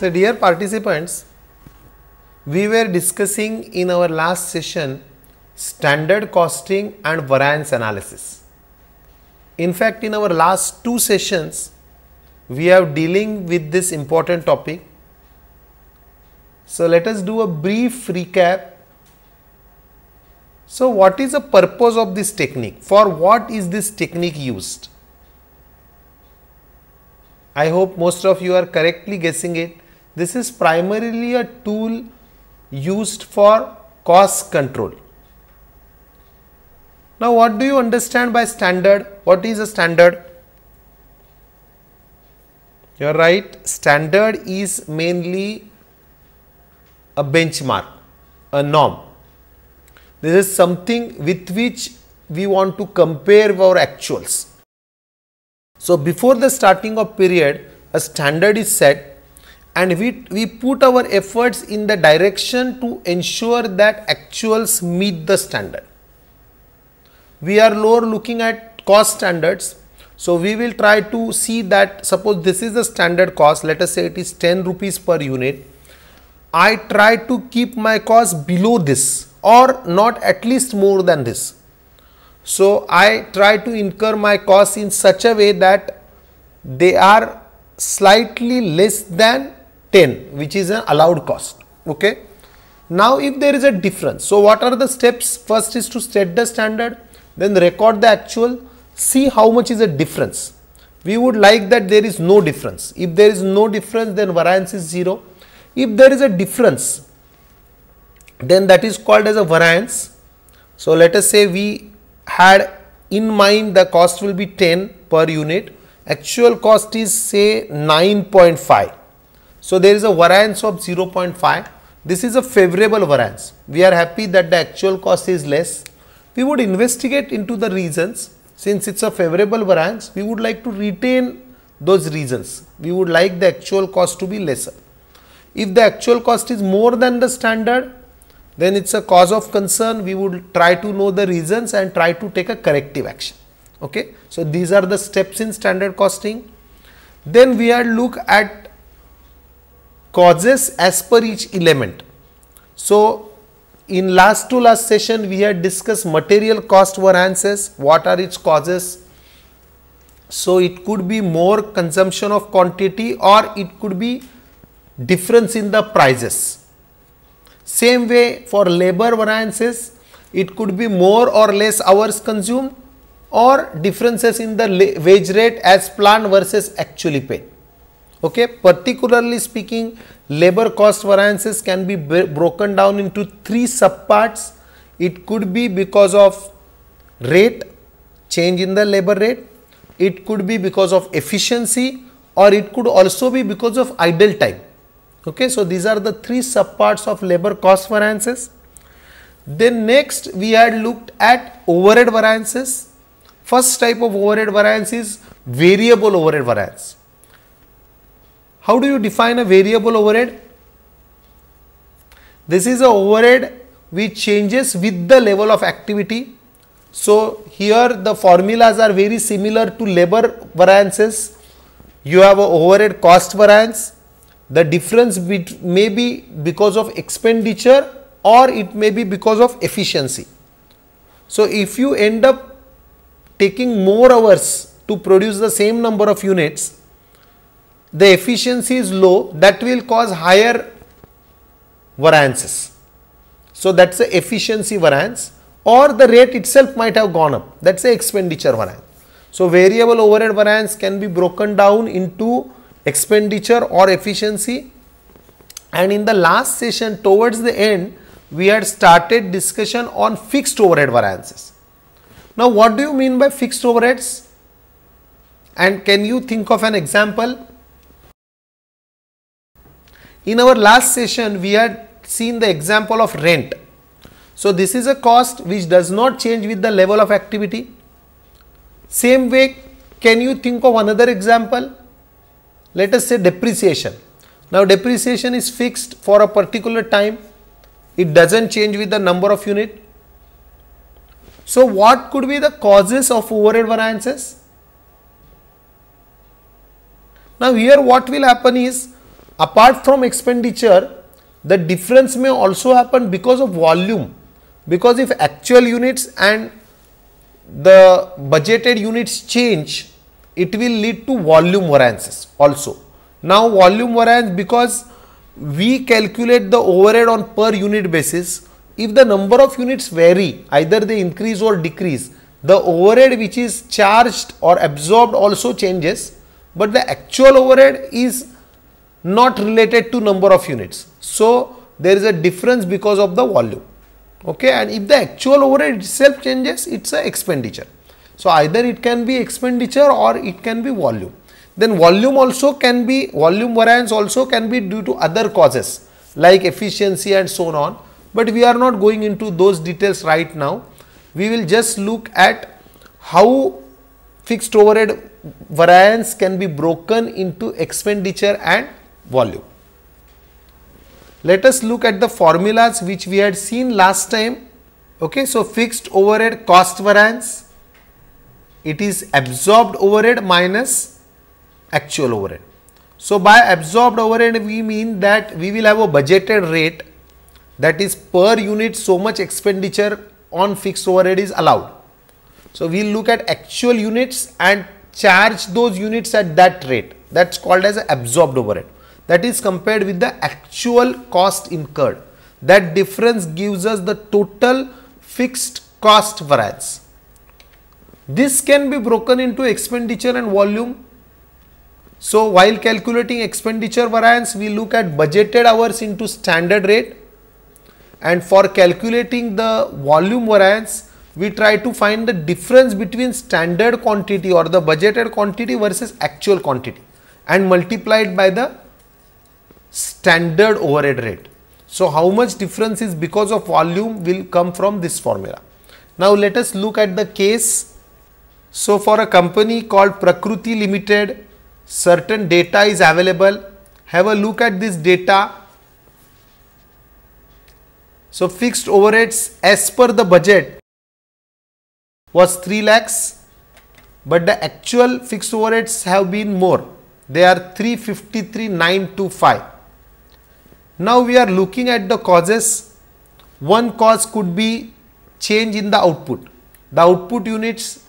So, dear participants, we were discussing in our last session standard costing and variance analysis. In fact, in our last two sessions, we are dealing with this important topic. So, let us do a brief recap. So, what is the purpose of this technique? For what is this technique used? I hope most of you are correctly guessing it. This is primarily a tool used for cost control. Now, what do you understand by standard? What is a standard? You are right, standard is mainly a benchmark, a norm. This is something with which we want to compare our actuals. So, before the starting of period, a standard is set and we, we put our efforts in the direction to ensure that actuals meet the standard. We are lower looking at cost standards. So, we will try to see that suppose this is the standard cost let us say it is 10 rupees per unit. I try to keep my cost below this or not at least more than this. So, I try to incur my costs in such a way that they are slightly less than 10 which is an allowed cost okay now if there is a difference so what are the steps first is to set the standard then record the actual see how much is a difference we would like that there is no difference if there is no difference then variance is zero if there is a difference then that is called as a variance so let us say we had in mind the cost will be 10 per unit actual cost is say 9.5 so there is a variance of 0.5. This is a favorable variance. We are happy that the actual cost is less. We would investigate into the reasons. Since it's a favorable variance, we would like to retain those reasons. We would like the actual cost to be lesser. If the actual cost is more than the standard, then it's a cause of concern. We would try to know the reasons and try to take a corrective action. Okay. So, these are the steps in standard costing. Then we are look at causes as per each element. So, in last to last session we had discussed material cost variances, what are its causes. So, it could be more consumption of quantity or it could be difference in the prices. Same way for labor variances, it could be more or less hours consumed or differences in the wage rate as planned versus actually paid okay particularly speaking labor cost variances can be broken down into three subparts it could be because of rate change in the labor rate it could be because of efficiency or it could also be because of idle time okay so these are the three subparts of labor cost variances then next we had looked at overhead variances first type of overhead variance is variable overhead variance how do you define a variable overhead? This is a overhead which changes with the level of activity. So, here the formulas are very similar to labor variances. You have a overhead cost variance. The difference may be because of expenditure or it may be because of efficiency. So, if you end up taking more hours to produce the same number of units, the efficiency is low that will cause higher variances. So, that is the efficiency variance or the rate itself might have gone up that is the expenditure variance. So, variable overhead variance can be broken down into expenditure or efficiency and in the last session towards the end we had started discussion on fixed overhead variances. Now, what do you mean by fixed overheads and can you think of an example? In our last session, we had seen the example of rent. So, this is a cost which does not change with the level of activity. Same way, can you think of another example? Let us say depreciation. Now, depreciation is fixed for a particular time. It does not change with the number of unit. So, what could be the causes of overhead variances? Now, here what will happen is apart from expenditure, the difference may also happen because of volume. Because if actual units and the budgeted units change, it will lead to volume variances also. Now, volume variance because we calculate the overhead on per unit basis. If the number of units vary, either they increase or decrease, the overhead which is charged or absorbed also changes, but the actual overhead is not related to number of units. So, there is a difference because of the volume. Okay, and if the actual overhead itself changes, it's an expenditure. So, either it can be expenditure or it can be volume. Then volume also can be, volume variance also can be due to other causes like efficiency and so on. But we are not going into those details right now. We will just look at how fixed overhead variance can be broken into expenditure and volume. Let us look at the formulas which we had seen last time. Okay, so fixed overhead cost variance, it is absorbed overhead minus actual overhead. So, by absorbed overhead we mean that we will have a budgeted rate that is per unit so much expenditure on fixed overhead is allowed. So, we will look at actual units and charge those units at that rate that is called as absorbed overhead that is compared with the actual cost incurred. That difference gives us the total fixed cost variance. This can be broken into expenditure and volume. So, while calculating expenditure variance, we look at budgeted hours into standard rate and for calculating the volume variance, we try to find the difference between standard quantity or the budgeted quantity versus actual quantity and multiplied by the standard overhead rate. So, how much difference is because of volume will come from this formula. Now, let us look at the case. So, for a company called Prakruti Limited, certain data is available. Have a look at this data. So, fixed overheads as per the budget was 3 lakhs, but the actual fixed overheads have been more. They are 353,925. Now we are looking at the causes. One cause could be change in the output. The output units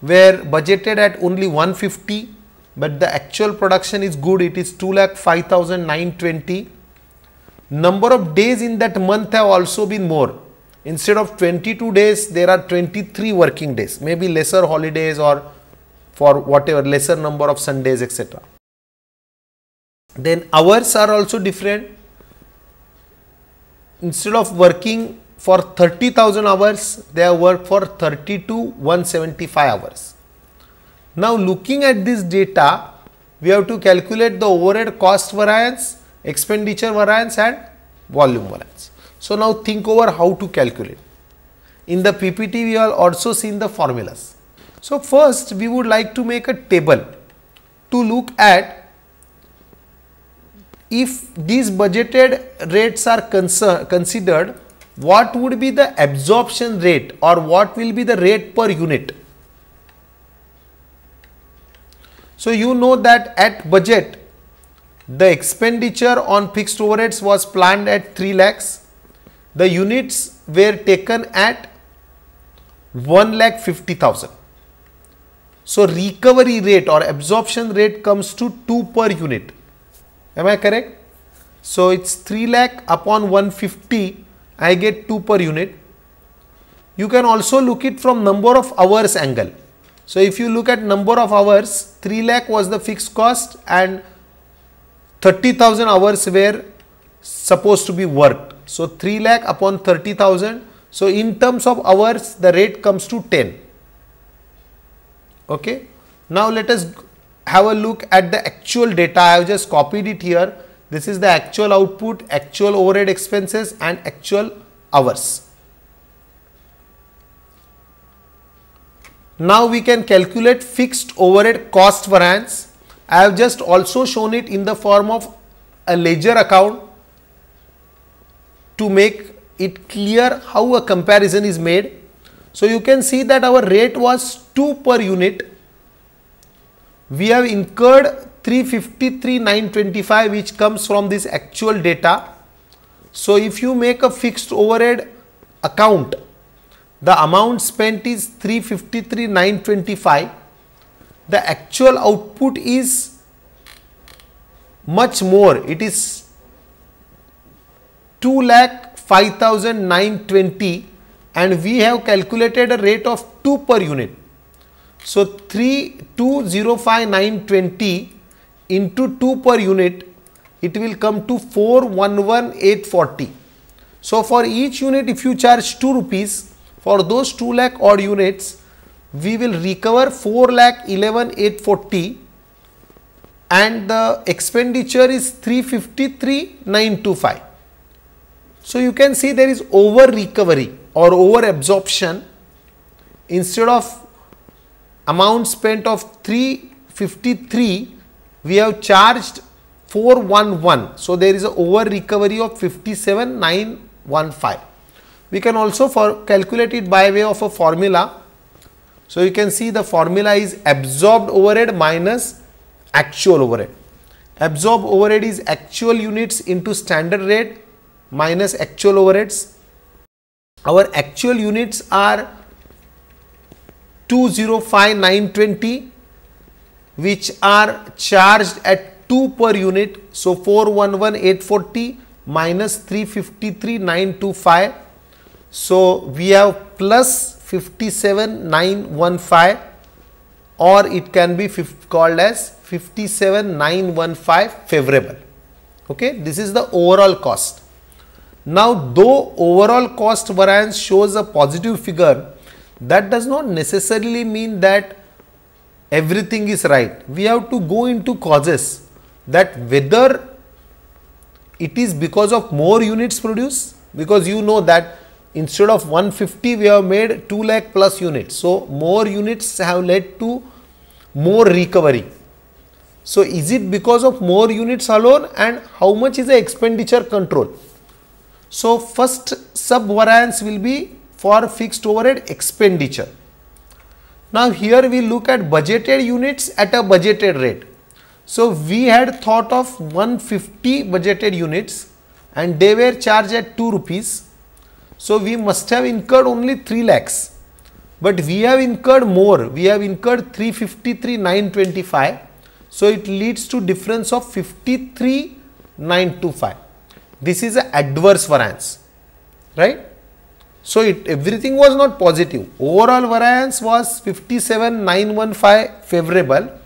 were budgeted at only 150 but the actual production is good it is 2 lakh Number of days in that month have also been more. Instead of 22 days there are 23 working days maybe lesser holidays or for whatever lesser number of Sundays etc. Then hours are also different instead of working for 30,000 hours, they have worked for 30 to 175 hours. Now looking at this data, we have to calculate the overhead cost variance, expenditure variance and volume variance. So now think over how to calculate. In the PPT, we have also seen the formulas. So first, we would like to make a table to look at if these budgeted rates are considered, what would be the absorption rate or what will be the rate per unit? So, you know that at budget, the expenditure on fixed overheads was planned at 3 lakhs. The units were taken at 1 lakh 50,000. So, recovery rate or absorption rate comes to 2 per unit. Am I correct? So it's 3 lakh upon 150, I get 2 per unit. You can also look it from number of hours angle. So if you look at number of hours, 3 lakh was the fixed cost and 30,000 hours were supposed to be worked. So 3 lakh upon 30,000. So in terms of hours, the rate comes to 10. Okay. Now let us have a look at the actual data. I have just copied it here. This is the actual output, actual overhead expenses and actual hours. Now we can calculate fixed overhead cost variance. I have just also shown it in the form of a ledger account to make it clear how a comparison is made. So you can see that our rate was 2 per unit we have incurred 353,925 which comes from this actual data. So, if you make a fixed overhead account, the amount spent is 353,925. The actual output is much more. It is 2 lakh 5,920 and we have calculated a rate of 2 per unit. So, 3 into 2 per unit it will come to 411840. So, for each unit if you charge 2 rupees for those 2 lakh odd units we will recover 4 lakh 11840 and the expenditure is 353,925. So, you can see there is over recovery or over absorption instead of amount spent of 353 we have charged 411 so there is a over recovery of 57915 we can also for calculate it by way of a formula so you can see the formula is absorbed overhead minus actual overhead absorb overhead is actual units into standard rate minus actual overheads our actual units are 205920 which are charged at 2 per unit. So, 411840 minus 353925. So, we have plus 57915 or it can be called as 57915 favorable. Okay, this is the overall cost. Now, though overall cost variance shows a positive figure, that does not necessarily mean that everything is right. We have to go into causes that whether it is because of more units produced because you know that instead of 150 we have made 2 lakh plus units. So, more units have led to more recovery. So, is it because of more units alone and how much is the expenditure control? So, first sub variance will be for fixed overhead expenditure. Now here we look at budgeted units at a budgeted rate. So we had thought of 150 budgeted units and they were charged at 2 rupees. So we must have incurred only 3 lakhs but we have incurred more we have incurred 353925. so it leads to difference of 53925. this is an adverse variance right so it, everything was not positive. Overall variance was 57915 favorable,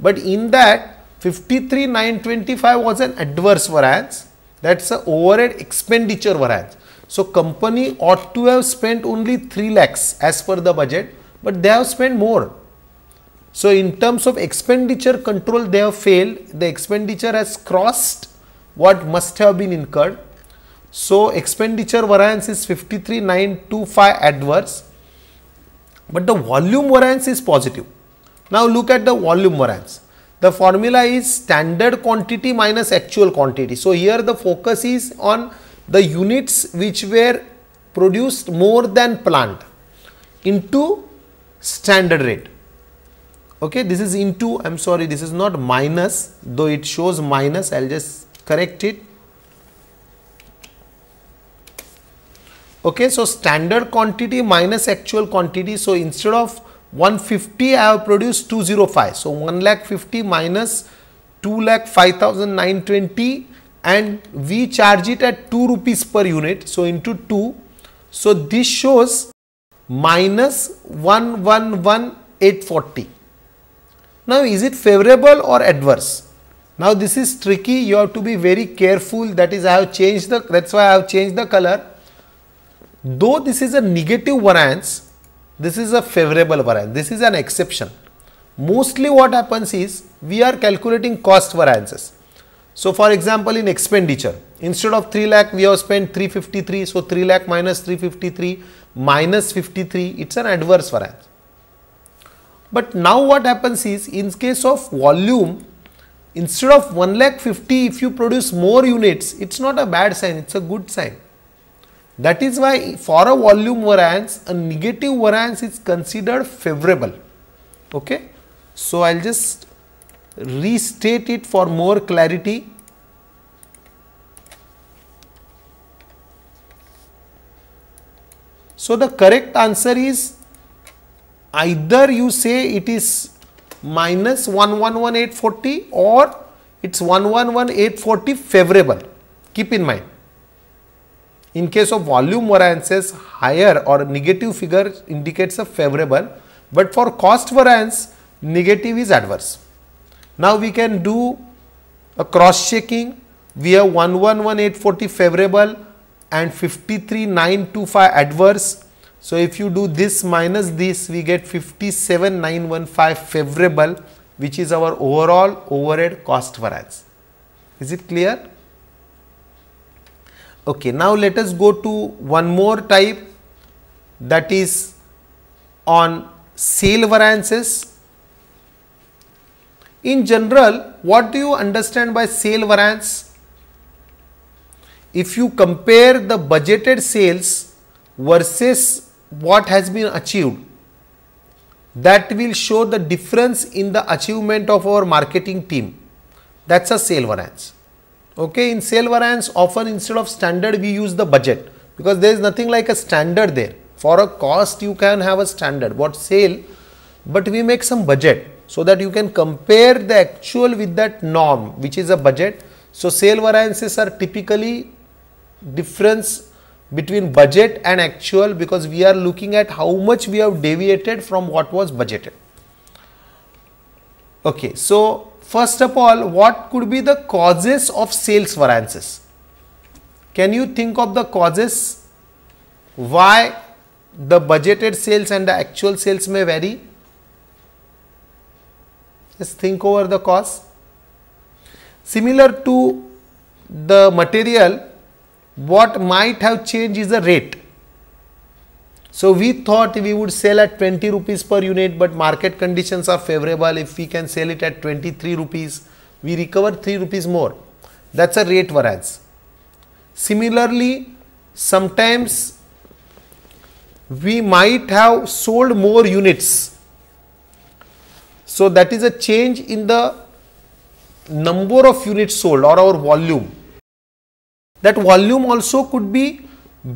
but in that 53925 was an adverse variance. That's the overhead expenditure variance. So company ought to have spent only 3 lakhs as per the budget, but they have spent more. So in terms of expenditure control, they have failed. The expenditure has crossed what must have been incurred so expenditure variance is 53925 adverse, but the volume variance is positive. Now look at the volume variance. The formula is standard quantity minus actual quantity. So here the focus is on the units which were produced more than planned into standard rate. Okay, this is into, I am sorry, this is not minus, though it shows minus, I will just correct it okay so standard quantity minus actual quantity so instead of 150 i have produced 205 so 1 lakh 50 minus 2 lakh 5920 and we charge it at 2 rupees per unit so into 2 so this shows minus 111840 now is it favorable or adverse now this is tricky you have to be very careful that is I have changed the that's why I have changed the color though this is a negative variance, this is a favorable variance, this is an exception. Mostly what happens is we are calculating cost variances. So, for example, in expenditure, instead of 3 lakh, we have spent 353. So, 3 lakh minus 353 minus 53, it is an adverse variance. But now what happens is in case of volume, instead of 1 lakh 50, if you produce more units, it is not a bad sign, it is a good sign. That is why for a volume variance, a negative variance is considered favorable. Okay. So, I will just restate it for more clarity. So, the correct answer is either you say it is minus 111840 or it is 111840 favorable. Keep in mind. In case of volume variances, higher or negative figure indicates a favorable, but for cost variance, negative is adverse. Now, we can do a cross checking. We have 111840 favorable and 53925 adverse. So, if you do this minus this, we get 57915 favorable, which is our overall overhead cost variance. Is it clear? Okay, now let us go to one more type that is on sale variances. In general, what do you understand by sale variance? If you compare the budgeted sales versus what has been achieved, that will show the difference in the achievement of our marketing team. That's a sale variance. Okay, in sale variance, often instead of standard, we use the budget because there is nothing like a standard there. For a cost, you can have a standard, what sale, but we make some budget so that you can compare the actual with that norm, which is a budget. So, sale variances are typically difference between budget and actual because we are looking at how much we have deviated from what was budgeted. Okay, so First of all, what could be the causes of sales variances? Can you think of the causes? Why the budgeted sales and the actual sales may vary? Just think over the cause. Similar to the material, what might have changed is the rate. So we thought we would sell at 20 rupees per unit, but market conditions are favorable. If we can sell it at 23 rupees, we recover 3 rupees more. That's a rate variance. Similarly, sometimes we might have sold more units. So that is a change in the number of units sold or our volume. That volume also could be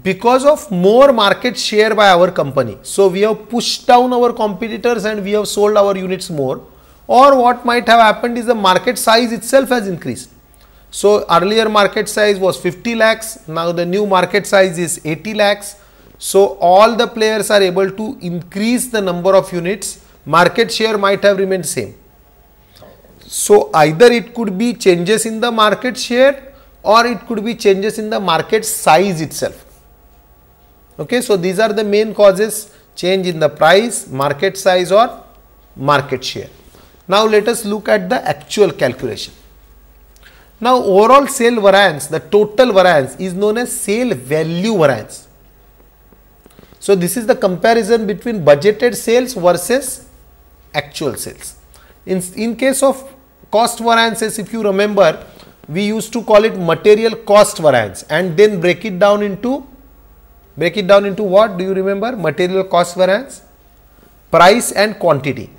because of more market share by our company. So we have pushed down our competitors and we have sold our units more or what might have happened is the market size itself has increased. So earlier market size was 50 lakhs, now the new market size is 80 lakhs. So all the players are able to increase the number of units, market share might have remained same. So either it could be changes in the market share or it could be changes in the market size itself. Okay, so these are the main causes change in the price, market size or market share. Now, let us look at the actual calculation. Now, overall sale variance, the total variance is known as sale value variance. So, this is the comparison between budgeted sales versus actual sales. In, in case of cost variances, if you remember, we used to call it material cost variance and then break it down into Break it down into what? Do you remember? Material cost variance, price and quantity.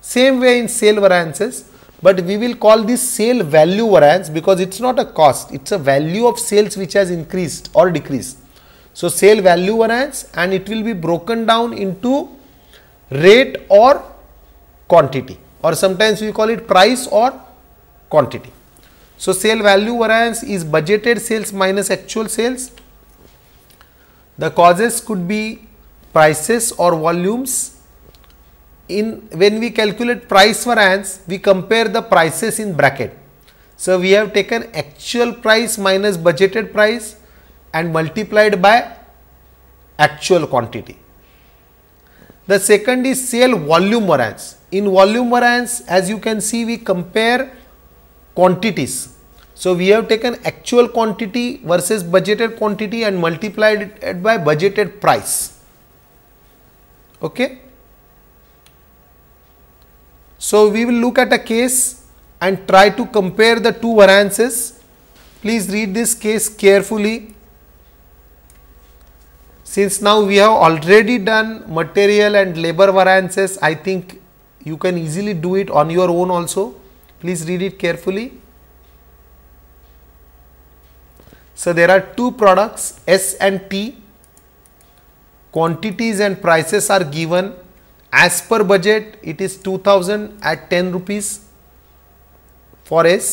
Same way in sale variances, but we will call this sale value variance because it's not a cost, it's a value of sales which has increased or decreased. So, sale value variance and it will be broken down into rate or quantity or sometimes we call it price or quantity. So, sale value variance is budgeted sales minus actual sales the causes could be prices or volumes. In when we calculate price variance, we compare the prices in bracket. So we have taken actual price minus budgeted price and multiplied by actual quantity. The second is sale volume variance. In volume variance, as you can see, we compare quantities so we have taken actual quantity versus budgeted quantity and multiplied it by budgeted price. Okay. So we will look at a case and try to compare the two variances. Please read this case carefully. Since now we have already done material and labor variances, I think you can easily do it on your own also. Please read it carefully. So there are two products S and T. Quantities and prices are given as per budget it is 2000 at 10 rupees for S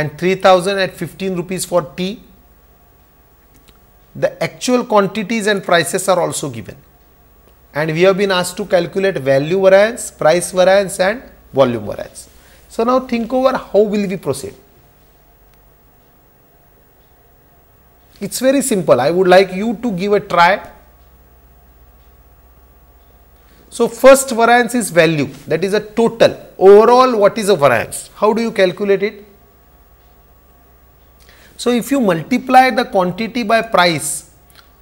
and 3000 at 15 rupees for T. The actual quantities and prices are also given and we have been asked to calculate value variance, price variance and volume variance. So now think over how will we proceed. It's very simple. I would like you to give a try. So, first variance is value that is a total overall what is a variance? How do you calculate it? So, if you multiply the quantity by price,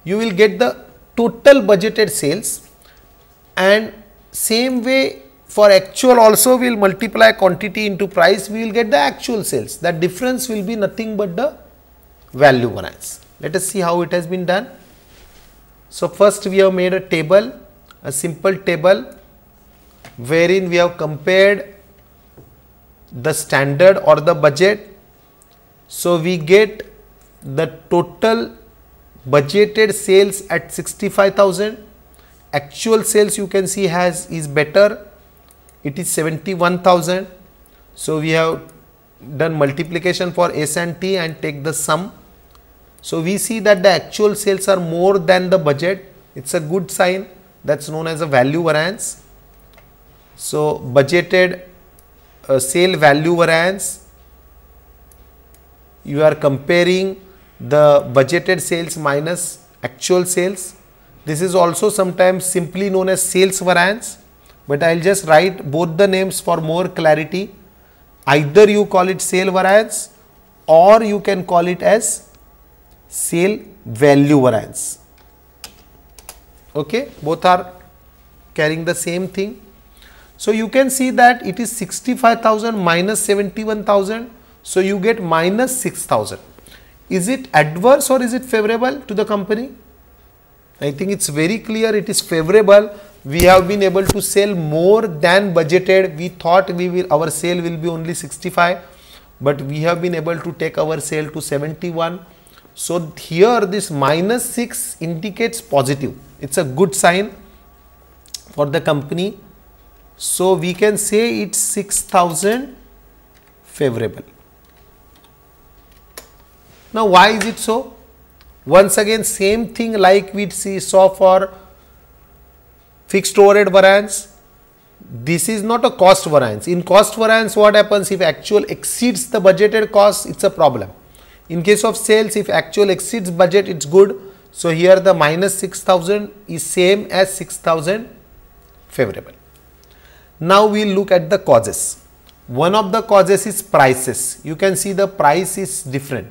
you will get the total budgeted sales and same way for actual also we will multiply quantity into price, we will get the actual sales. That difference will be nothing but the value variance. Let us see how it has been done. So, first we have made a table, a simple table wherein we have compared the standard or the budget. So, we get the total budgeted sales at 65,000, actual sales you can see has is better, it is 71,000. So, we have done multiplication for S and T and take the sum so we see that the actual sales are more than the budget. It's a good sign. That's known as a value variance. So budgeted uh, sale value variance. You are comparing the budgeted sales minus actual sales. This is also sometimes simply known as sales variance, but I will just write both the names for more clarity. Either you call it sale variance or you can call it as sale value variance. Okay, both are carrying the same thing. So, you can see that it is 65,000 minus 71,000. So, you get minus 6,000. Is it adverse or is it favorable to the company? I think it's very clear it is favorable. We have been able to sell more than budgeted. We thought we will our sale will be only 65, but we have been able to take our sale to 71 so here this minus 6 indicates positive. It's a good sign for the company. So we can say it's 6000 favorable. Now why is it so? Once again same thing like we see saw for fixed overhead variance. This is not a cost variance. In cost variance what happens if actual exceeds the budgeted cost it's a problem in case of sales, if actual exceeds budget, it's good. So here the minus 6000 is same as 6000 favorable. Now we look at the causes. One of the causes is prices. You can see the price is different.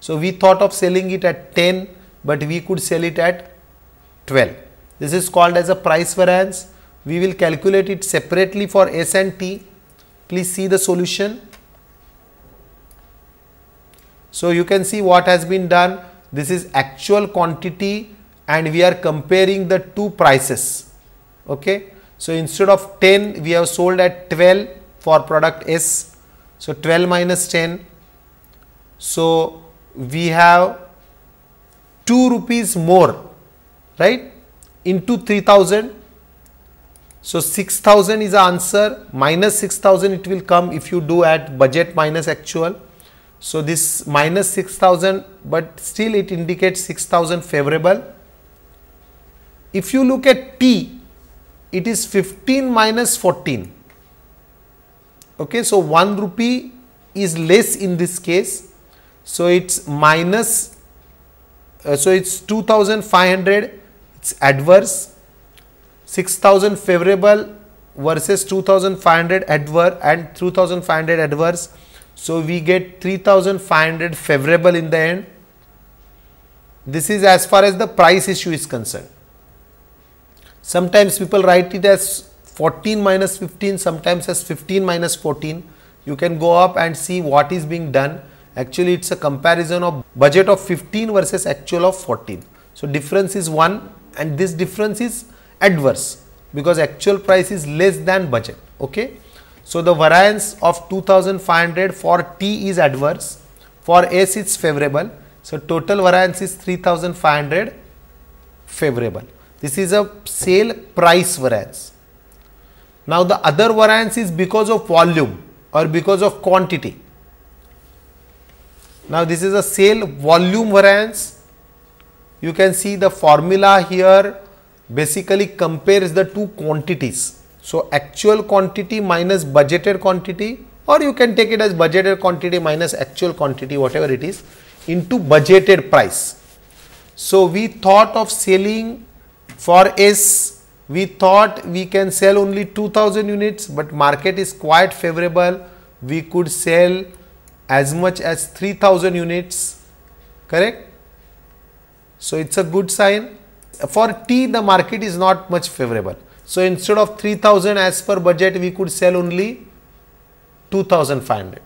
So we thought of selling it at 10, but we could sell it at 12. This is called as a price variance. We will calculate it separately for S and T. Please see the solution. So, you can see what has been done. This is actual quantity and we are comparing the two prices. Okay. So, instead of 10, we have sold at 12 for product S. So, 12 minus 10. So, we have 2 rupees more, right, into 3000. So, 6000 is the answer minus 6000 it will come if you do at budget minus actual. So this minus 6000 but still it indicates 6000 favorable. If you look at T, it is 15 minus 14. Okay, so 1 rupee is less in this case. So it's minus, uh, so it's 2500, it's adverse, 6000 favorable versus 2500 adverse and 2500 adverse so, we get 3500 favorable in the end. This is as far as the price issue is concerned. Sometimes people write it as 14 minus 15, sometimes as 15 minus 14. You can go up and see what is being done. Actually, it's a comparison of budget of 15 versus actual of 14. So, difference is 1 and this difference is adverse because actual price is less than budget. Okay. So the variance of 2500 for T is adverse, for S it's favorable. So total variance is 3500 favorable. This is a sale price variance. Now the other variance is because of volume or because of quantity. Now this is a sale volume variance. You can see the formula here basically compares the two quantities so, actual quantity minus budgeted quantity or you can take it as budgeted quantity minus actual quantity whatever it is into budgeted price. So, we thought of selling for S, we thought we can sell only 2000 units, but market is quite favorable. We could sell as much as 3000 units, correct? So, it is a good sign. For T, the market is not much favorable. So, instead of 3000 as per budget, we could sell only 2500.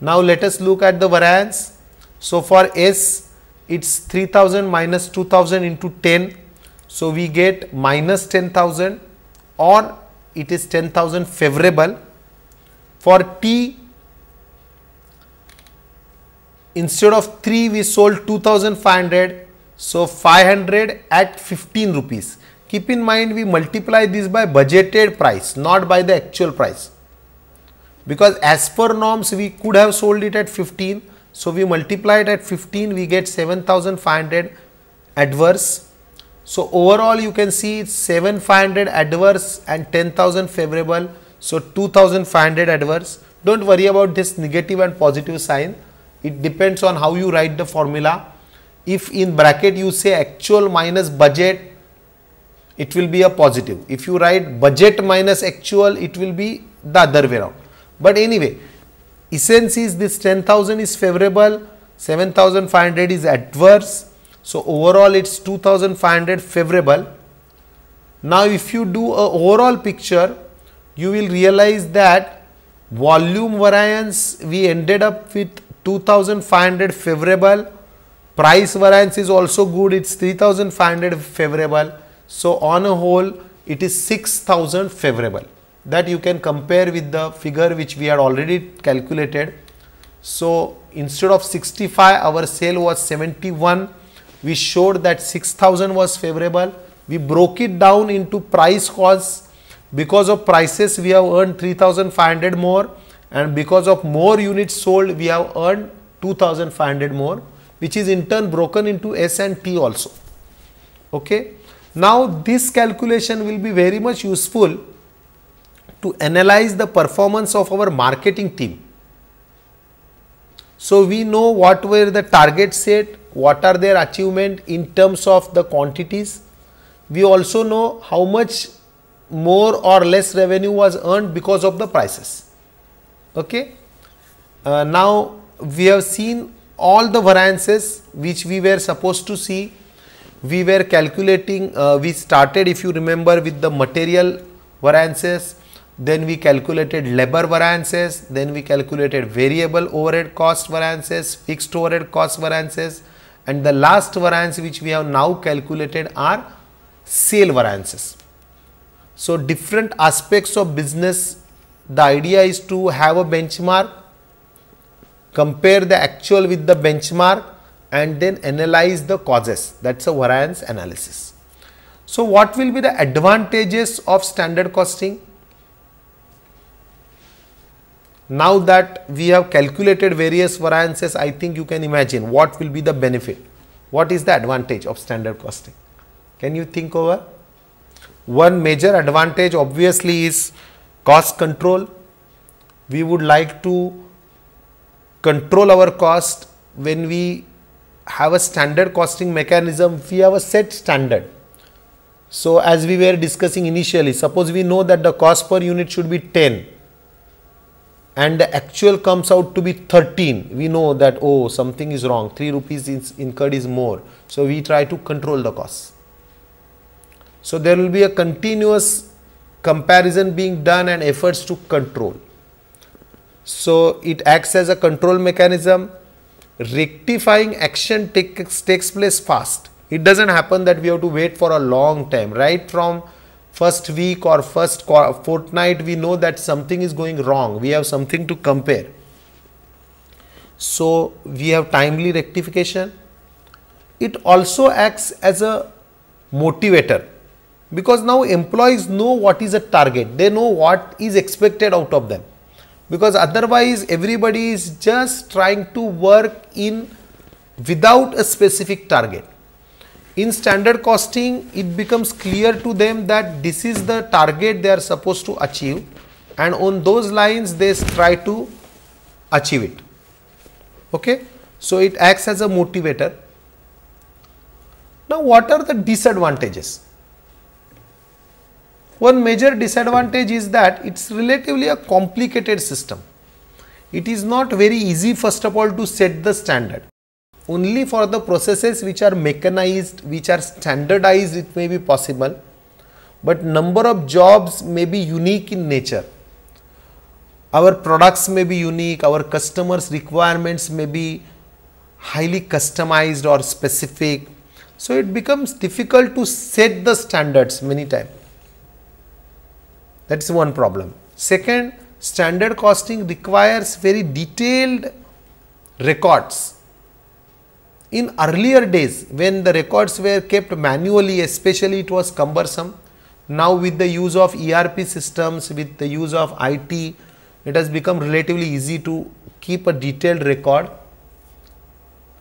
Now, let us look at the variance. So, for S, it's 3000 minus 2000 into 10. So, we get minus 10,000 or it is 10,000 favorable. For T, instead of 3, we sold 2500. So, 500 at 15 rupees keep in mind we multiply this by budgeted price not by the actual price because as per norms we could have sold it at 15 so we multiply it at 15 we get 7500 adverse so overall you can see it's 7500 adverse and 10000 favorable so 2500 adverse don't worry about this negative and positive sign it depends on how you write the formula if in bracket you say actual minus budget it will be a positive. If you write budget minus actual, it will be the other way around. But anyway, essence is this 10,000 is favorable, 7,500 is adverse. So, overall it's 2,500 favorable. Now, if you do a overall picture, you will realize that volume variance we ended up with 2500 favorable, price variance is also good, it's 3500 favorable so on a whole, it is 6000 favorable that you can compare with the figure which we had already calculated. So instead of 65, our sale was 71. We showed that 6000 was favorable. We broke it down into price cause, Because of prices, we have earned 3500 more and because of more units sold, we have earned 2500 more which is in turn broken into S and T also. Okay. Now, this calculation will be very much useful to analyze the performance of our marketing team. So, we know what were the targets set, what are their achievement in terms of the quantities. We also know how much more or less revenue was earned because of the prices. Okay. Uh, now, we have seen all the variances which we were supposed to see we were calculating, uh, we started if you remember with the material variances, then we calculated labor variances, then we calculated variable overhead cost variances, fixed overhead cost variances and the last variance which we have now calculated are sale variances. So, different aspects of business, the idea is to have a benchmark, compare the actual with the benchmark and then analyze the causes. That's a variance analysis. So, what will be the advantages of standard costing? Now that we have calculated various variances, I think you can imagine what will be the benefit. What is the advantage of standard costing? Can you think over? One major advantage obviously is cost control. We would like to control our cost when we have a standard costing mechanism, we have a set standard. So as we were discussing initially, suppose we know that the cost per unit should be 10 and the actual comes out to be 13. We know that, oh, something is wrong, 3 rupees is incurred is more. So we try to control the cost. So there will be a continuous comparison being done and efforts to control. So it acts as a control mechanism rectifying action takes, takes place fast. It doesn't happen that we have to wait for a long time, right from first week or first fortnight we know that something is going wrong. We have something to compare. So, we have timely rectification. It also acts as a motivator because now employees know what is a target. They know what is expected out of them because otherwise everybody is just trying to work in without a specific target. In standard costing, it becomes clear to them that this is the target they are supposed to achieve and on those lines they try to achieve it. Okay? So, it acts as a motivator. Now, what are the disadvantages? One major disadvantage is that it's relatively a complicated system. It is not very easy first of all to set the standard. Only for the processes which are mechanized, which are standardized it may be possible, but number of jobs may be unique in nature. Our products may be unique, our customers requirements may be highly customized or specific. So, it becomes difficult to set the standards many times. That is one problem. Second, standard costing requires very detailed records. In earlier days, when the records were kept manually, especially it was cumbersome. Now, with the use of ERP systems, with the use of IT, it has become relatively easy to keep a detailed record.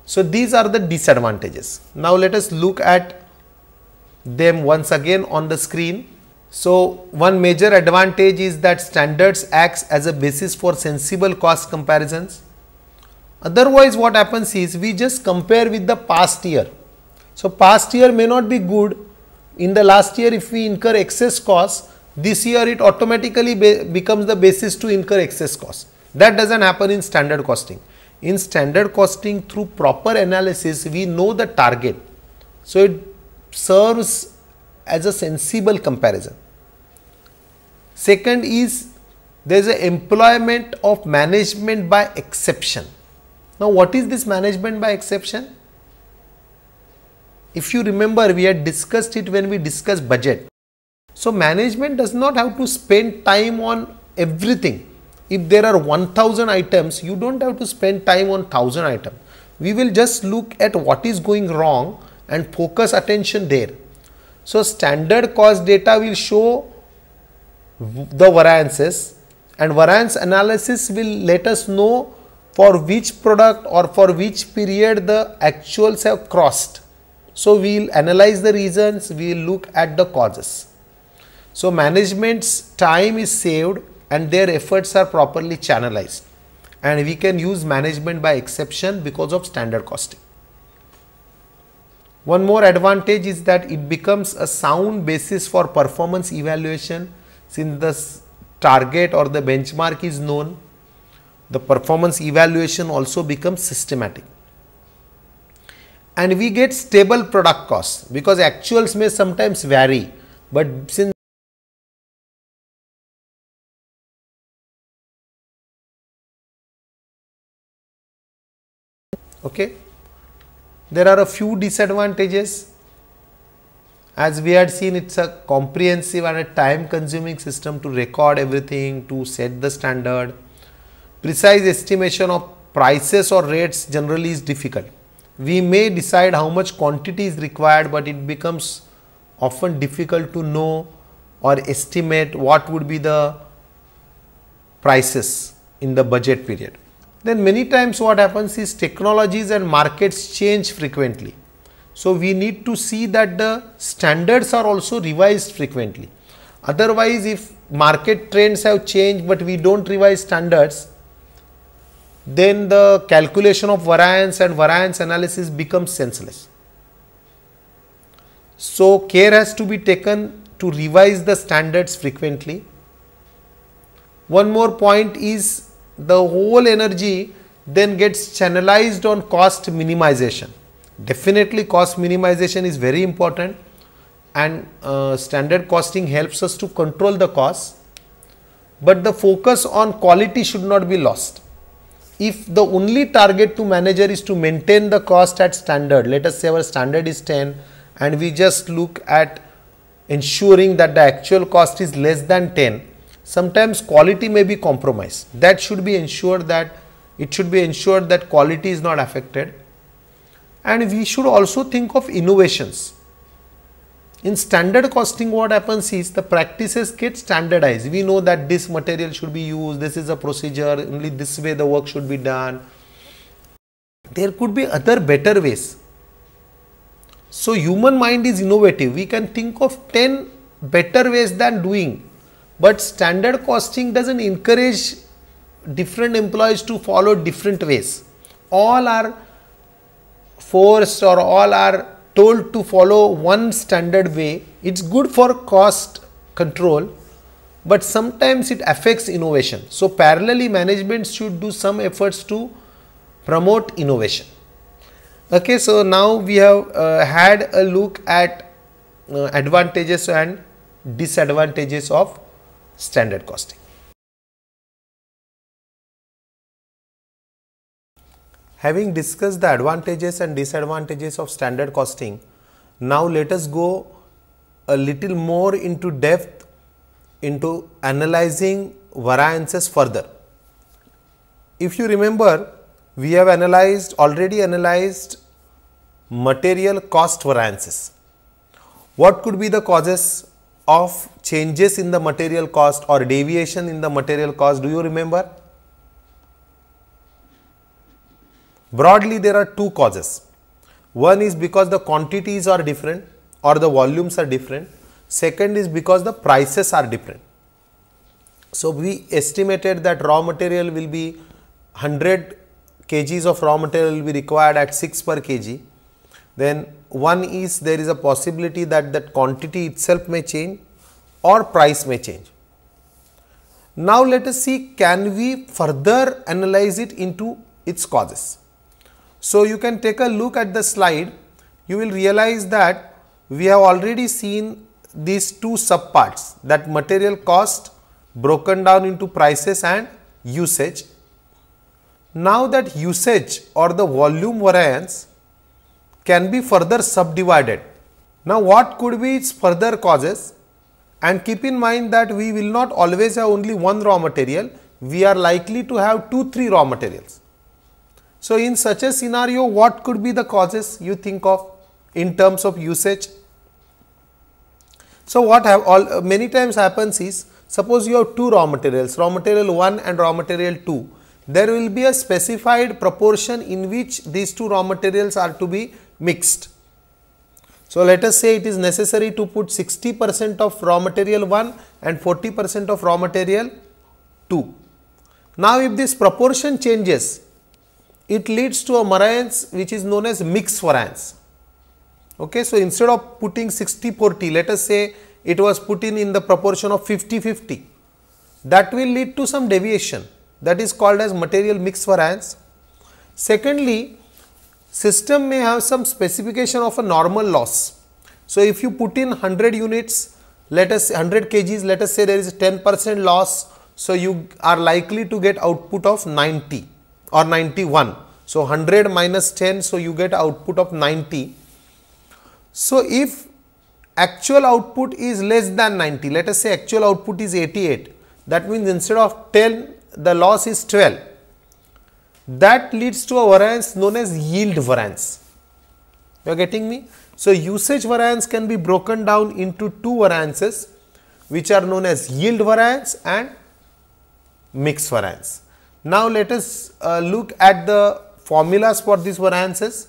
So, these are the disadvantages. Now, let us look at them once again on the screen. So one major advantage is that standards acts as a basis for sensible cost comparisons. Otherwise what happens is we just compare with the past year. So past year may not be good. In the last year if we incur excess costs, this year it automatically be becomes the basis to incur excess costs. That doesn't happen in standard costing. In standard costing through proper analysis we know the target. So it serves as a sensible comparison. Second is there is an employment of management by exception. Now, what is this management by exception? If you remember, we had discussed it when we discussed budget. So, management does not have to spend time on everything. If there are 1000 items, you don't have to spend time on 1000 items. We will just look at what is going wrong and focus attention there. So, standard cost data will show the variances and variance analysis will let us know for which product or for which period the actuals have crossed. So, we will analyze the reasons, we will look at the causes. So, management's time is saved and their efforts are properly channelized and we can use management by exception because of standard costing. One more advantage is that it becomes a sound basis for performance evaluation since the target or the benchmark is known. The performance evaluation also becomes systematic. And we get stable product costs because actuals may sometimes vary, but since okay there are a few disadvantages. As we had seen, it's a comprehensive and a time consuming system to record everything, to set the standard. Precise estimation of prices or rates generally is difficult. We may decide how much quantity is required, but it becomes often difficult to know or estimate what would be the prices in the budget period then many times what happens is technologies and markets change frequently. So, we need to see that the standards are also revised frequently. Otherwise, if market trends have changed, but we do not revise standards, then the calculation of variance and variance analysis becomes senseless. So, care has to be taken to revise the standards frequently. One more point is the whole energy then gets channelized on cost minimization. Definitely cost minimization is very important and uh, standard costing helps us to control the cost, but the focus on quality should not be lost. If the only target to manager is to maintain the cost at standard, let us say our standard is 10 and we just look at ensuring that the actual cost is less than 10, sometimes quality may be compromised. That should be ensured that it should be ensured that quality is not affected. And we should also think of innovations. In standard costing, what happens is the practices get standardized. We know that this material should be used, this is a procedure, only this way the work should be done. There could be other better ways. So, human mind is innovative. We can think of 10 better ways than doing but standard costing doesn't encourage different employees to follow different ways. All are forced or all are told to follow one standard way. It's good for cost control, but sometimes it affects innovation. So, parallelly management should do some efforts to promote innovation. Okay, so now we have uh, had a look at uh, advantages and disadvantages of standard costing. Having discussed the advantages and disadvantages of standard costing, now let us go a little more into depth into analyzing variances further. If you remember, we have analyzed already analyzed material cost variances. What could be the causes of changes in the material cost or deviation in the material cost, do you remember? Broadly, there are two causes. One is because the quantities are different or the volumes are different. Second is because the prices are different. So, we estimated that raw material will be 100 kgs of raw material will be required at 6 per kg. Then one is there is a possibility that that quantity itself may change or price may change. Now, let us see can we further analyze it into its causes. So, you can take a look at the slide, you will realize that we have already seen these two subparts that material cost broken down into prices and usage. Now, that usage or the volume variance can be further subdivided. Now what could be its further causes? And keep in mind that we will not always have only one raw material, we are likely to have 2-3 raw materials. So in such a scenario, what could be the causes you think of in terms of usage? So what have all many times happens is, suppose you have two raw materials, raw material 1 and raw material 2. There will be a specified proportion in which these two raw materials are to be mixed. So, let us say it is necessary to put 60 percent of raw material 1 and 40 percent of raw material 2. Now, if this proportion changes, it leads to a variance which is known as mixed variance. Okay, so, instead of putting 60 40, let us say it was put in in the proportion of 50 50, that will lead to some deviation that is called as material mix variance. Secondly, system may have some specification of a normal loss. So, if you put in 100 units, let us 100 kgs, let us say there is 10 percent loss. So, you are likely to get output of 90 or 91. So, 100 minus 10, so you get output of 90. So, if actual output is less than 90, let us say actual output is 88, that means instead of 10, the loss is 12 that leads to a variance known as yield variance. You are getting me? So, usage variance can be broken down into two variances which are known as yield variance and mix variance. Now, let us uh, look at the formulas for these variances.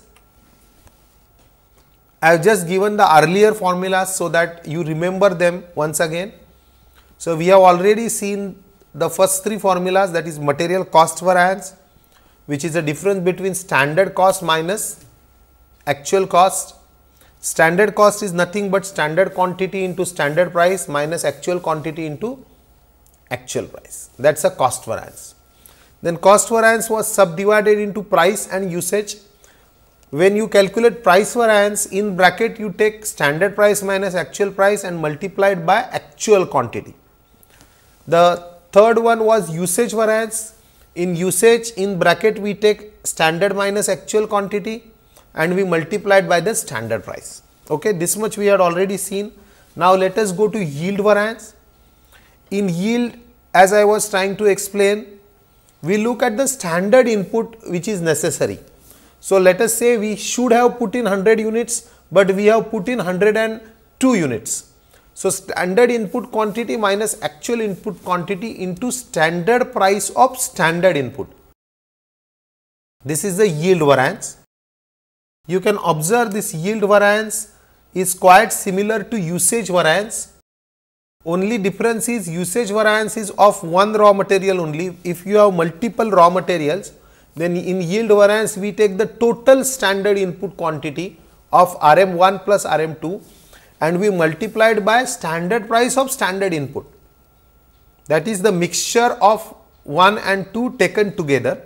I have just given the earlier formulas so that you remember them once again. So, we have already seen the first three formulas that is material cost variance, which is the difference between standard cost minus actual cost. Standard cost is nothing but standard quantity into standard price minus actual quantity into actual price. That is a cost variance. Then cost variance was subdivided into price and usage. When you calculate price variance in bracket you take standard price minus actual price and multiplied by actual quantity. The third one was usage variance in usage, in bracket, we take standard minus actual quantity and we multiplied by the standard price. Okay, this much we had already seen. Now, let us go to yield variance. In yield, as I was trying to explain, we look at the standard input which is necessary. So, let us say we should have put in 100 units, but we have put in 102 units. So, standard input quantity minus actual input quantity into standard price of standard input. This is the yield variance. You can observe this yield variance is quite similar to usage variance. Only difference is usage variance is of one raw material only. If you have multiple raw materials, then in yield variance we take the total standard input quantity of RM1 plus RM2 and we multiplied by standard price of standard input. That is the mixture of 1 and 2 taken together.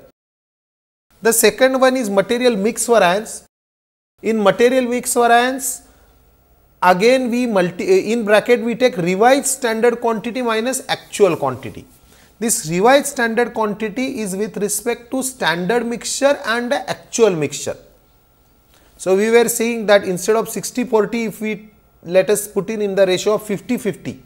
The second one is material mix variance. In material mix variance, again we multi eh, in bracket we take revised standard quantity minus actual quantity. This revised standard quantity is with respect to standard mixture and actual mixture. So, we were saying that instead of 60 40 if we let us put in, in the ratio of 50-50,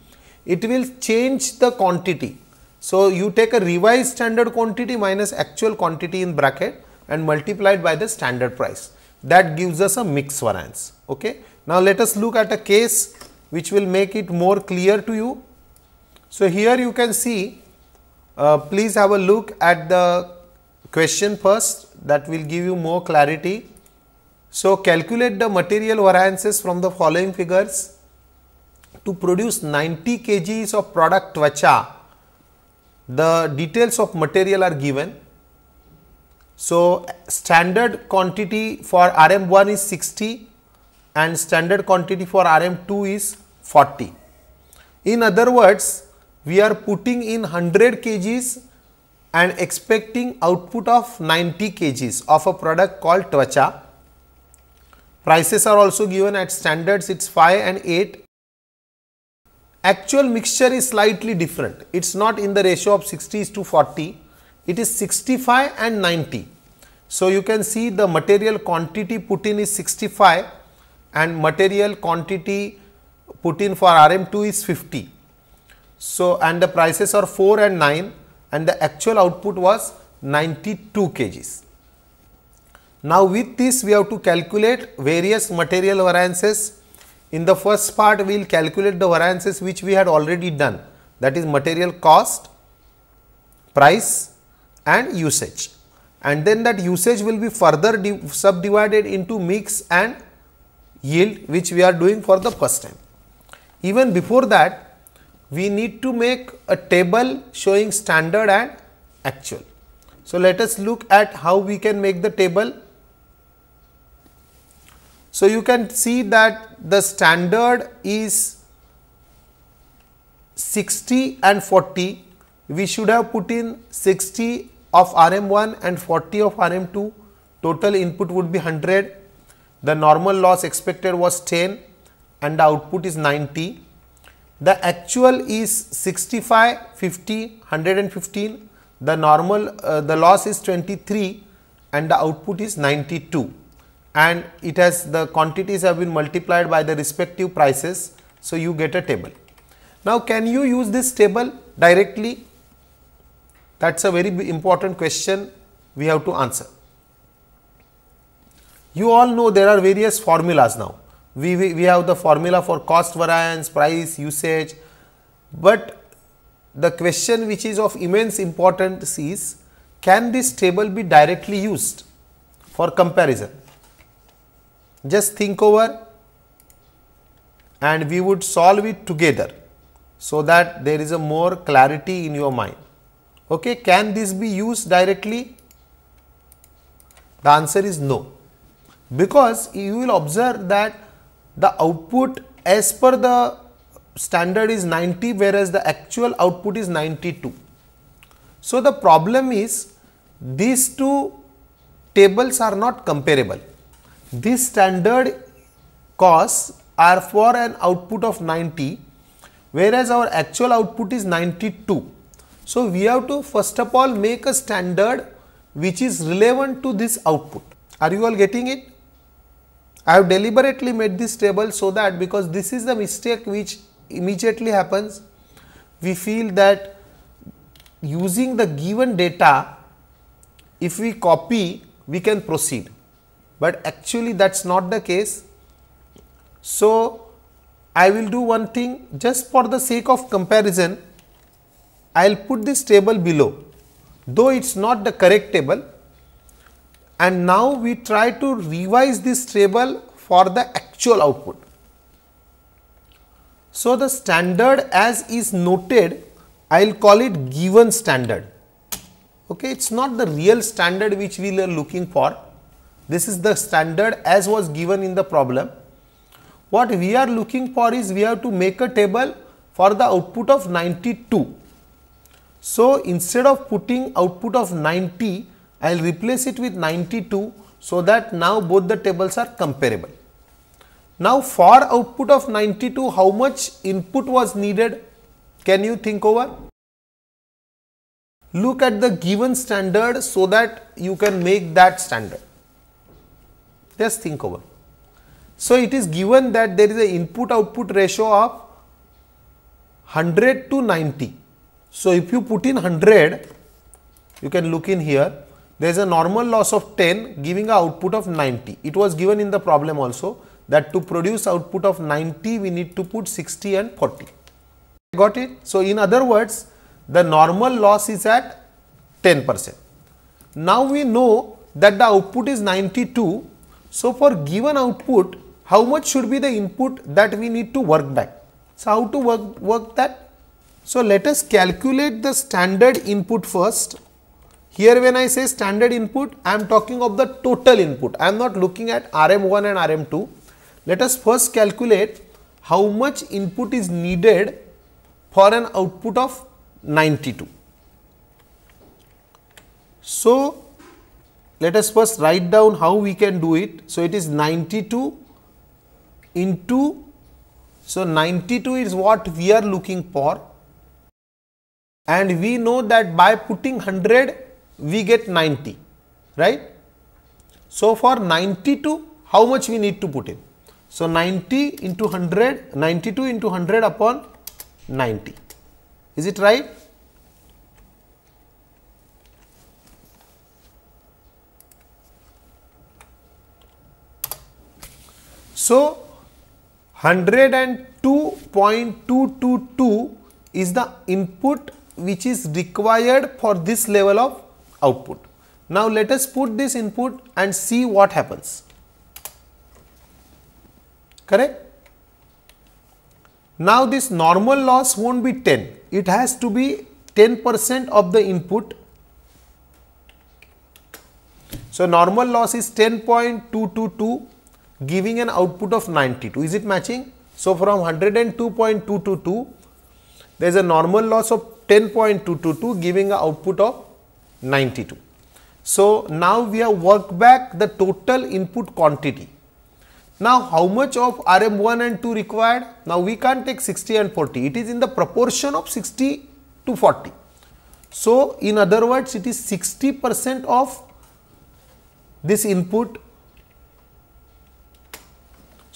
it will change the quantity. So, you take a revised standard quantity minus actual quantity in bracket and multiplied by the standard price. That gives us a mix variance. Okay. Now, let us look at a case which will make it more clear to you. So, here you can see, uh, please have a look at the question first that will give you more clarity. So, calculate the material variances from the following figures. To produce 90 kgs of product Tvacha, the details of material are given. So, standard quantity for RM1 is 60 and standard quantity for RM2 is 40. In other words, we are putting in 100 kgs and expecting output of 90 kgs of a product called twacha. Prices are also given at standards, it's 5 and 8. Actual mixture is slightly different. It's not in the ratio of 60 to 40. It is 65 and 90. So, you can see the material quantity put in is 65 and material quantity put in for RM2 is 50. So, and the prices are 4 and 9 and the actual output was 92 kgs. Now with this we have to calculate various material variances. In the first part we will calculate the variances which we had already done that is material cost, price and usage and then that usage will be further subdivided into mix and yield which we are doing for the first time. Even before that we need to make a table showing standard and actual. So, let us look at how we can make the table so, you can see that the standard is 60 and 40. We should have put in 60 of RM1 and 40 of RM2. Total input would be 100. The normal loss expected was 10 and the output is 90. The actual is 65, 50, 115. The normal, uh, the loss is 23 and the output is 92 and it has the quantities have been multiplied by the respective prices. So, you get a table. Now, can you use this table directly? That is a very important question we have to answer. You all know there are various formulas now. We, we, we have the formula for cost variance, price, usage, but the question which is of immense importance is can this table be directly used for comparison? just think over and we would solve it together so that there is a more clarity in your mind. Okay, can this be used directly? The answer is no, because you will observe that the output as per the standard is 90 whereas the actual output is 92. So, the problem is these two tables are not comparable these standard costs are for an output of 90 whereas our actual output is 92. So, we have to first of all make a standard which is relevant to this output. Are you all getting it? I have deliberately made this table so that because this is the mistake which immediately happens. We feel that using the given data, if we copy, we can proceed but actually that's not the case. So, I will do one thing just for the sake of comparison, I will put this table below though it is not the correct table and now we try to revise this table for the actual output. So, the standard as is noted I will call it given standard. Okay, it is not the real standard which we are looking for, this is the standard as was given in the problem. What we are looking for is we have to make a table for the output of 92. So, instead of putting output of 90, I will replace it with 92 so that now both the tables are comparable. Now, for output of 92, how much input was needed? Can you think over? Look at the given standard so that you can make that standard. Just think over. So, it is given that there is an input output ratio of 100 to 90. So, if you put in 100, you can look in here, there is a normal loss of 10 giving an output of 90. It was given in the problem also that to produce output of 90, we need to put 60 and 40. Got it? So, in other words, the normal loss is at 10 percent. Now, we know that the output is 92 so for given output, how much should be the input that we need to work back? So how to work, work that? So let us calculate the standard input first. Here when I say standard input, I am talking of the total input. I am not looking at RM1 and RM2. Let us first calculate how much input is needed for an output of 92. So let us first write down how we can do it. So, it is 92 into, so 92 is what we are looking for and we know that by putting 100 we get 90, right. So, for 92 how much we need to put in? So, 90 into 100, 92 into 100 upon 90, is it right? So 102.222 is the input which is required for this level of output. Now let us put this input and see what happens. Correct? Now this normal loss won't be 10, it has to be 10 percent of the input. So normal loss is 10.222 giving an output of 92. Is it matching? So, from 102.222, there is a normal loss of 10.222 giving an output of 92. So, now we have worked back the total input quantity. Now, how much of RM1 and 2 required? Now, we can't take 60 and 40. It is in the proportion of 60 to 40. So, in other words, it is 60 percent of this input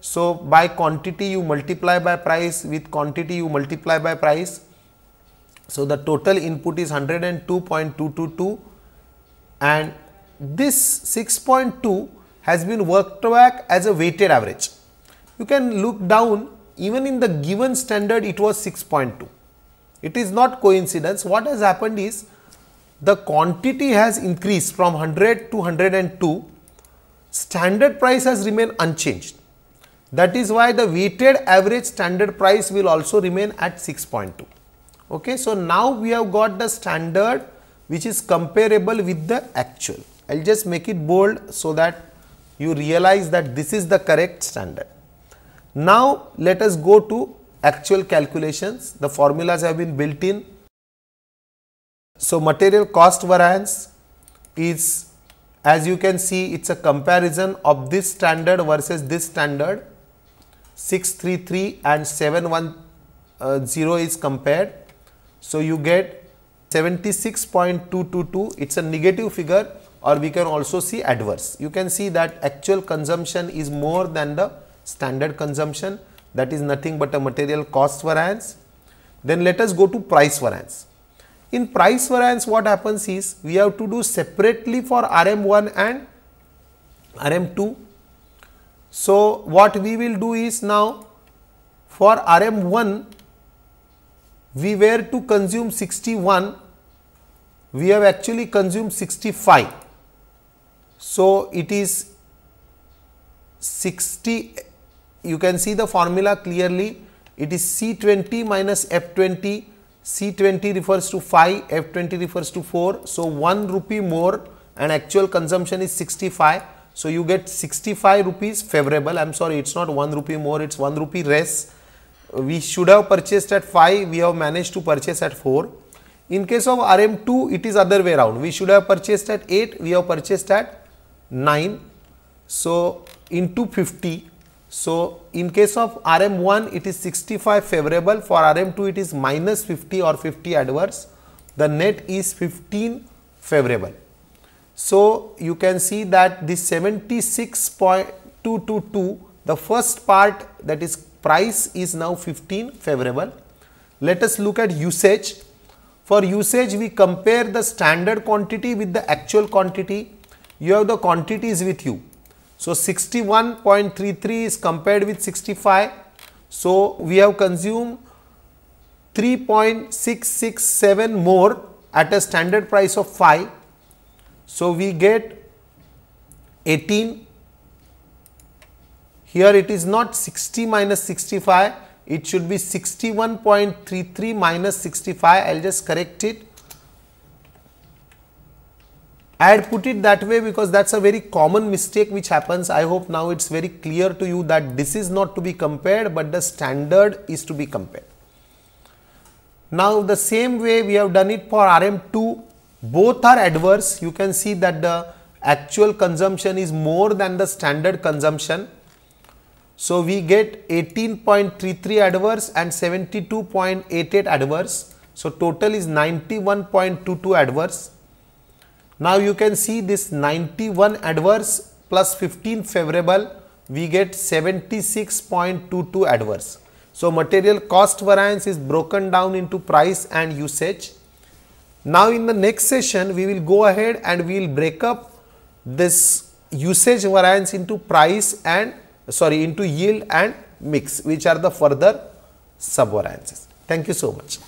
So by quantity you multiply by price with quantity you multiply by price. So the total input is 102.222 and this 6.2 has been worked back as a weighted average. You can look down even in the given standard it was 6.2. It is not coincidence. What has happened is the quantity has increased from 100 to 102. Standard price has remained unchanged that is why the weighted average standard price will also remain at 6.2. Okay, so now we have got the standard which is comparable with the actual. I will just make it bold so that you realize that this is the correct standard. Now, let us go to actual calculations. The formulas have been built in. So, material cost variance is as you can see it is a comparison of this standard versus this standard 633 and 710 uh, is compared. So, you get 76.222 it is a negative figure or we can also see adverse. You can see that actual consumption is more than the standard consumption that is nothing but a material cost variance. Then let us go to price variance. In price variance what happens is we have to do separately for RM1 and RM2 so, what we will do is now for RM1 we were to consume 61 we have actually consumed 65. So, it is 60 you can see the formula clearly it is C20 minus F20 C20 refers to 5 F20 refers to 4. So, 1 rupee more and actual consumption is 65 so you get 65 rupees favorable. I'm sorry, it's not 1 rupee more, it's 1 rupee less. We should have purchased at 5, we have managed to purchase at 4. In case of RM2, it is other way around. We should have purchased at 8, we have purchased at 9. So into 50. So in case of RM1, it is 65 favorable. For RM2, it is minus 50 or 50 adverse. The net is 15 favorable. So you can see that the 76.222 the first part that is price is now 15 favorable. Let us look at usage. For usage we compare the standard quantity with the actual quantity. You have the quantities with you. So 61.33 is compared with 65. So we have consumed 3.667 more at a standard price of 5 so, we get 18 here it is not 60 minus 65 it should be 61.33 minus 65 I will just correct it I had put it that way because that is a very common mistake which happens. I hope now it is very clear to you that this is not to be compared, but the standard is to be compared. Now, the same way we have done it for RM2 both are adverse. You can see that the actual consumption is more than the standard consumption. So, we get 18.33 adverse and 72.88 adverse. So, total is 91.22 adverse. Now, you can see this 91 adverse plus 15 favorable, we get 76.22 adverse. So, material cost variance is broken down into price and usage. Now in the next session, we will go ahead and we will break up this usage variance into price and sorry into yield and mix which are the further sub variances. Thank you so much.